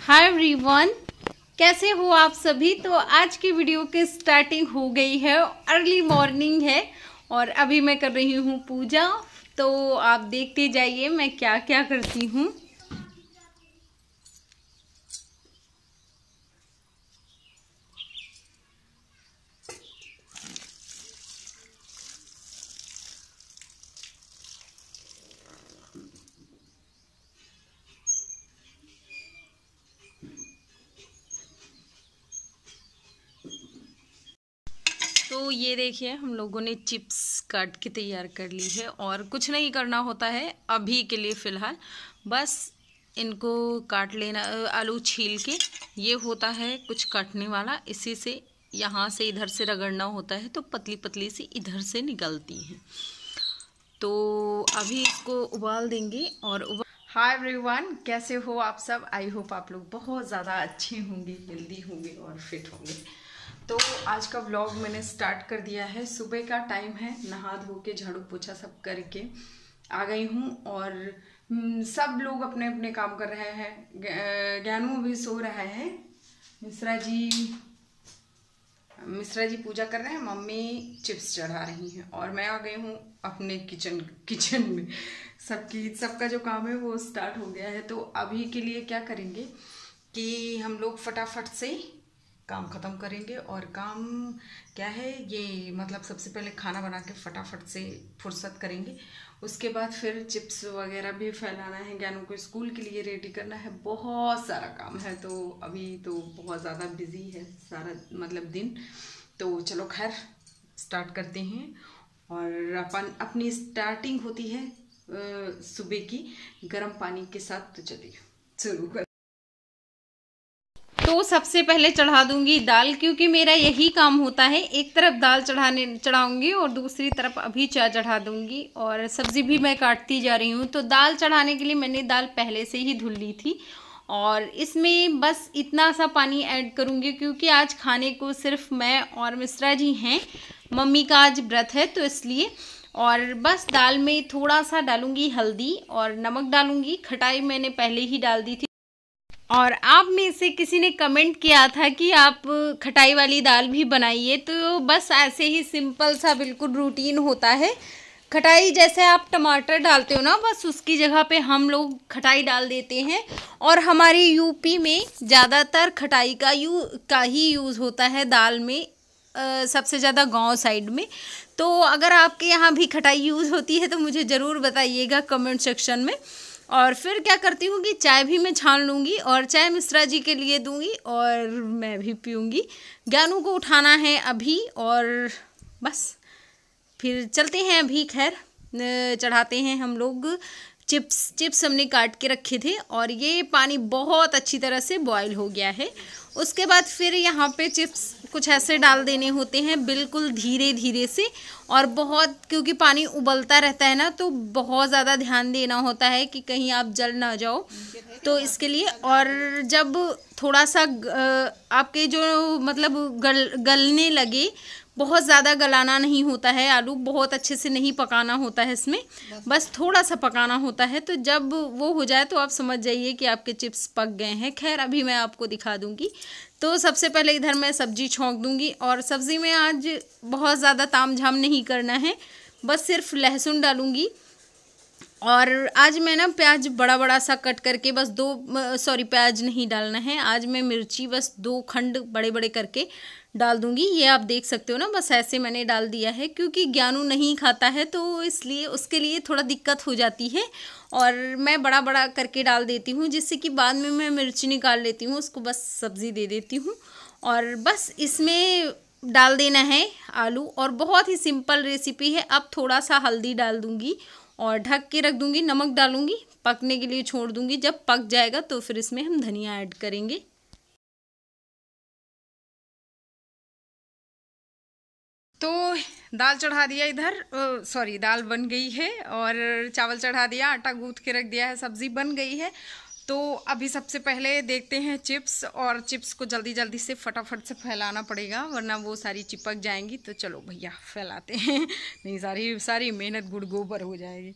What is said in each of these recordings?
Hi everyone कैसे हो आप सभी तो आज की वीडियो की स्टार्टिंग हो गई है अर्ली मॉर्निंग है और अभी मैं कर रही हूँ पूजा तो आप देखते जाइए मैं क्या क्या करती हूँ ये देखिए हम लोगों ने चिप्स काट के तैयार कर ली है और कुछ नहीं करना होता है अभी के लिए फ़िलहाल बस इनको काट लेना आलू छील के ये होता है कुछ काटने वाला इसी से यहाँ से इधर से रगड़ना होता है तो पतली पतली सी इधर से निकलती हैं तो अभी इसको उबाल देंगे और उबाल हाय एवरीवन कैसे हो आप सब आई होप आप लोग बहुत ज़्यादा अच्छे होंगे हेल्दी होंगे और फिट होंगे तो आज का व्लॉग मैंने स्टार्ट कर दिया है सुबह का टाइम है नहा धो के झाड़ू पोछा सब करके आ गई हूँ और हम्म, सब लोग अपने अपने काम कर रहे हैं ज्ञानू भी सो रहा है मिश्रा जी मिश्रा जी पूजा कर रहे हैं मम्मी चिप्स चढ़ा रही हैं और मैं आ गई हूँ अपने किचन किचन में सबकी सबका जो काम है वो स्टार्ट हो गया है तो अभी के लिए क्या करेंगे कि हम लोग फटाफट से काम ख़त्म करेंगे और काम क्या है ये मतलब सबसे पहले खाना बना के फटाफट से फुर्सत करेंगे उसके बाद फिर चिप्स वगैरह भी फैलाना है ज्ञानों को स्कूल के लिए रेडी करना है बहुत सारा काम है तो अभी तो बहुत ज़्यादा बिजी है सारा मतलब दिन तो चलो खैर स्टार्ट करते हैं और अपन अपनी स्टार्टिंग होती है सुबह की गर्म पानी के साथ तो चलिए शुरू कर तो सबसे पहले चढ़ा दूंगी दाल क्योंकि मेरा यही काम होता है एक तरफ दाल चढ़ाने चढ़ाऊंगी और दूसरी तरफ अभी चाय चढ़ा दूंगी और सब्ज़ी भी मैं काटती जा रही हूँ तो दाल चढ़ाने के लिए मैंने दाल पहले से ही धुल ली थी और इसमें बस इतना सा पानी ऐड करूँगी क्योंकि आज खाने को सिर्फ मैं और मिश्रा जी हैं मम्मी का आज व्रत है तो इसलिए और बस दाल में थोड़ा सा डालूँगी हल्दी और नमक डालूँगी खटाई मैंने पहले ही डाल दी थी और आप में से किसी ने कमेंट किया था कि आप खटाई वाली दाल भी बनाइए तो बस ऐसे ही सिंपल सा बिल्कुल रूटीन होता है खटाई जैसे आप टमाटर डालते हो ना बस उसकी जगह पे हम लोग खटाई डाल देते हैं और हमारे यूपी में ज़्यादातर खटाई का यू का ही यूज़ होता है दाल में आ, सबसे ज़्यादा गांव साइड में तो अगर आपके यहाँ भी खटाई यूज़ होती है तो मुझे ज़रूर बताइएगा कमेंट सेक्शन में और फिर क्या करती हूँ कि चाय भी मैं छान लूँगी और चाय मिश्रा जी के लिए दूँगी और मैं भी पीऊँगी ज्ञानू को उठाना है अभी और बस फिर चलते हैं अभी खैर चढ़ाते हैं हम लोग चिप्स चिप्स हमने काट के रखे थे और ये पानी बहुत अच्छी तरह से बॉयल हो गया है उसके बाद फिर यहाँ पे चिप्स कुछ ऐसे डाल देने होते हैं बिल्कुल धीरे धीरे से और बहुत क्योंकि पानी उबलता रहता है ना तो बहुत ज़्यादा ध्यान देना होता है कि कहीं आप जल ना जाओ तो इसके लिए और जब थोड़ा सा आपके जो मतलब गल गलने लगे बहुत ज़्यादा गलाना नहीं होता है आलू बहुत अच्छे से नहीं पकाना होता है इसमें बस थोड़ा सा पकाना होता है तो जब वो हो जाए तो आप समझ जाइए कि आपके चिप्स पक गए हैं खैर अभी मैं आपको दिखा दूँगी तो सबसे पहले इधर मैं सब्जी छोंक दूँगी और सब्ज़ी में आज बहुत ज़्यादा ताम झाम नहीं करना है बस सिर्फ लहसुन डालूँगी और आज मैं ना प्याज बड़ा बड़ा सा कट करके बस दो सॉरी प्याज नहीं डालना है आज मैं मिर्ची बस दो खंड बड़े बड़े करके डाल दूंगी ये आप देख सकते हो ना बस ऐसे मैंने डाल दिया है क्योंकि ज्ञानू नहीं खाता है तो इसलिए उसके लिए थोड़ा दिक्कत हो जाती है और मैं बड़ा बड़ा करके डाल देती हूँ जिससे कि बाद में मैं मिर्ची निकाल लेती हूँ उसको बस सब्ज़ी दे देती हूँ और बस इसमें डाल देना है आलू और बहुत ही सिंपल रेसिपी है अब थोड़ा सा हल्दी डाल दूँगी और ढक के रख दूँगी नमक डालूँगी पकने के लिए छोड़ दूँगी जब पक जाएगा तो फिर इसमें हम धनिया ऐड करेंगे तो दाल चढ़ा दिया इधर सॉरी दाल बन गई है और चावल चढ़ा दिया आटा गूंथ के रख दिया है सब्ज़ी बन गई है तो अभी सबसे पहले देखते हैं चिप्स और चिप्स को जल्दी जल्दी से फटाफट से फैलाना पड़ेगा वरना वो सारी चिपक जाएंगी तो चलो भैया फैलाते हैं नहीं सारी सारी मेहनत गुड़ गोबर हो जाएगी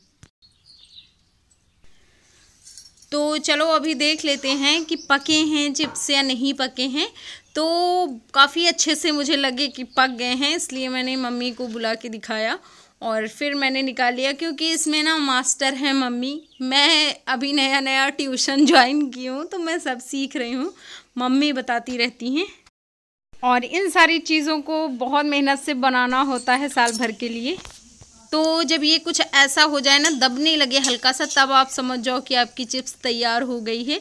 तो चलो अभी देख लेते हैं कि पके हैं चिप्स या नहीं पके हैं तो काफ़ी अच्छे से मुझे लगे कि पक गए हैं इसलिए मैंने मम्मी को बुला के दिखाया और फिर मैंने निकाल लिया क्योंकि इसमें ना मास्टर हैं मम्मी मैं अभी नया नया ट्यूशन ज्वाइन की हूँ तो मैं सब सीख रही हूँ मम्मी बताती रहती हैं और इन सारी चीज़ों को बहुत मेहनत से बनाना होता है साल भर के लिए तो जब ये कुछ ऐसा हो जाए ना दबने लगे हल्का सा तब आप समझ जाओ कि आपकी चिप्स तैयार हो गई है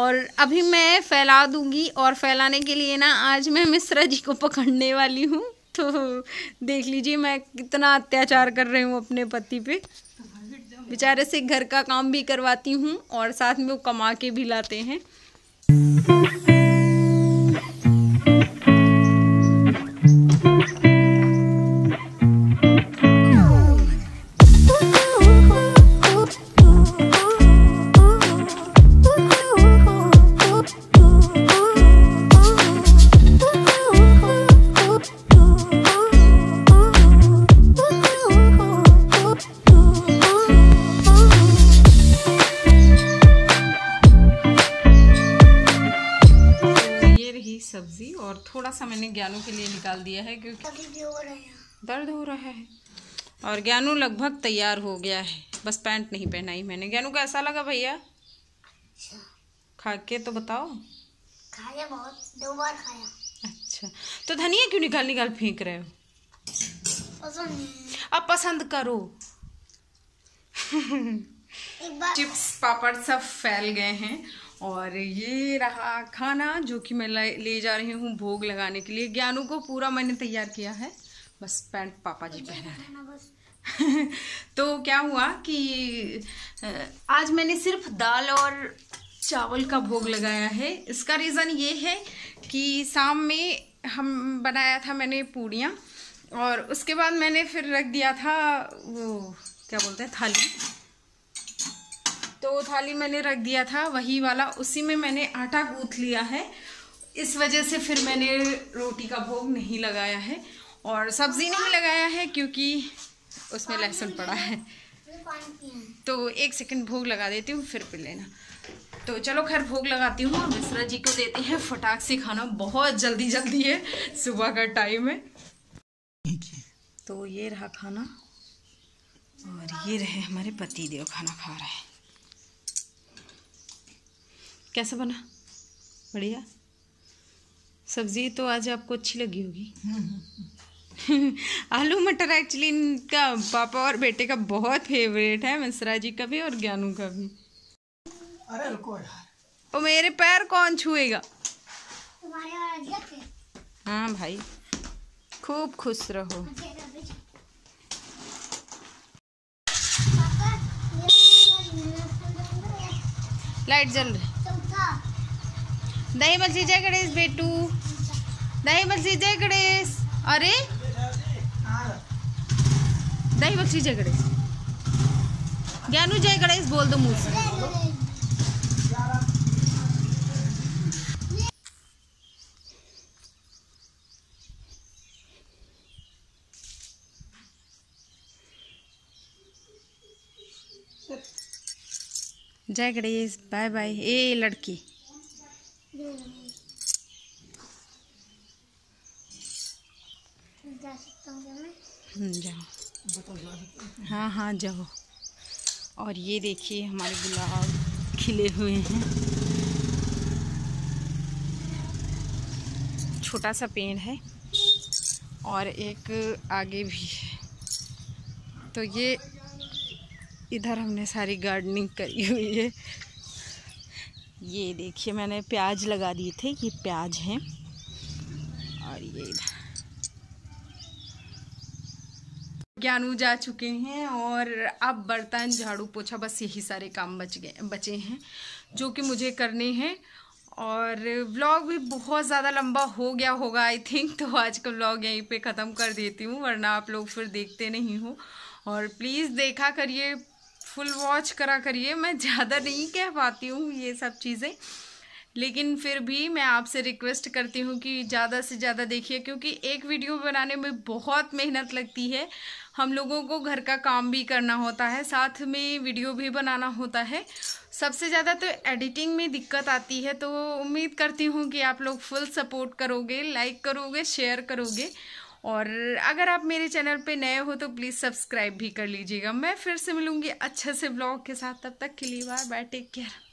और अभी मैं फैला दूंगी और फैलाने के लिए ना आज मैं मिश्रा जी को पकड़ने वाली हूँ तो देख लीजिए मैं कितना अत्याचार कर रही हूँ अपने पति पे बेचारे से घर का काम भी करवाती हूँ और साथ में वो कमा के भी लाते हैं ज्ञानू के लिए निकाल दिया है क्योंकि दर्द हो रहा है और ज्ञानू लगभग तैयार हो गया है बस पैंट नहीं पहनाई मैंने ज्ञानू को ऐसा लगा भैया अच्छा। खा के तो बताओ खाया बहुत दो बार खाया अच्छा तो धनिया क्यों निकाल निकाल फेंक रहे हो पसंद अब पसंद करो चिप्स पापड़ सब फैल गए हैं और ये रहा खाना जो कि मैं ले जा रही हूँ भोग लगाने के लिए ज्ञानू को पूरा मैंने तैयार किया है बस पैंट पापा जी पहना रहे तो क्या हुआ कि आज मैंने सिर्फ दाल और चावल का भोग लगाया है इसका रीज़न ये है कि शाम में हम बनाया था मैंने पूड़ियाँ और उसके बाद मैंने फिर रख दिया था वो क्या बोलते हैं थाली तो थाली मैंने रख दिया था वही वाला उसी में मैंने आटा गूँथ लिया है इस वजह से फिर मैंने रोटी का भोग नहीं लगाया है और सब्ज़ी नहीं लगाया है क्योंकि उसमें लहसुन पड़ा है तो एक सेकंड भोग लगा देती हूँ फिर पी लेना तो चलो खैर भोग लगाती हूँ और मिश्रा जी को देते हैं फटाक से खाना बहुत जल्दी जल्दी है सुबह का टाइम है तो ये रहा खाना और ये रहे हमारे पति देव खाना खा रहे हैं कैसा बना बढ़िया सब्ज़ी तो आज आपको अच्छी लगी होगी आलू मटर एक्चुअली इनका पापा और बेटे का बहुत फेवरेट है मिश्रा जी का भी और ज्ञानू का भी अरे रुको यार ओ तो मेरे पैर कौन छुएगा हाँ भाई खूब खुश रहो लाइट जल रही दही मलसी जय गणेश बेटू दही मलसी जय गणेश अरे दही मलसी जय गणेश ज्ञानू जय गणेश बोल दो मुझसे जय गणेश बाय बाय ए लड़की जाओ हाँ हाँ जाओ और ये देखिए हमारे गुलाब खिले हुए हैं छोटा सा पेड़ है और एक आगे भी है तो ये इधर हमने सारी गार्डनिंग करी हुई है ये देखिए मैंने प्याज लगा दिए थे ये प्याज हैं और ये ज्ञानू जा चुके हैं और अब बर्तन झाड़ू पोछा बस यही सारे काम बच गए बचे हैं जो कि मुझे करने हैं और व्लॉग भी बहुत ज़्यादा लंबा हो गया होगा आई थिंक तो आज का व्लॉग यहीं पे ख़त्म कर देती हूँ वरना आप लोग फिर देखते नहीं हो और प्लीज़ देखा करिए फुल वॉच करा करिए मैं ज़्यादा नहीं कह पाती हूँ ये सब चीज़ें लेकिन फिर भी मैं आपसे रिक्वेस्ट करती हूँ कि ज़्यादा से ज़्यादा देखिए क्योंकि एक वीडियो बनाने में बहुत मेहनत लगती है हम लोगों को घर का काम भी करना होता है साथ में वीडियो भी बनाना होता है सबसे ज़्यादा तो एडिटिंग में दिक्कत आती है तो उम्मीद करती हूँ कि आप लोग फुल सपोर्ट करोगे लाइक करोगे शेयर करोगे और अगर आप मेरे चैनल पे नए हो तो प्लीज़ सब्सक्राइब भी कर लीजिएगा मैं फिर से मिलूँगी अच्छे से ब्लॉग के साथ तब तक के लिए बाय बाय टेक केयर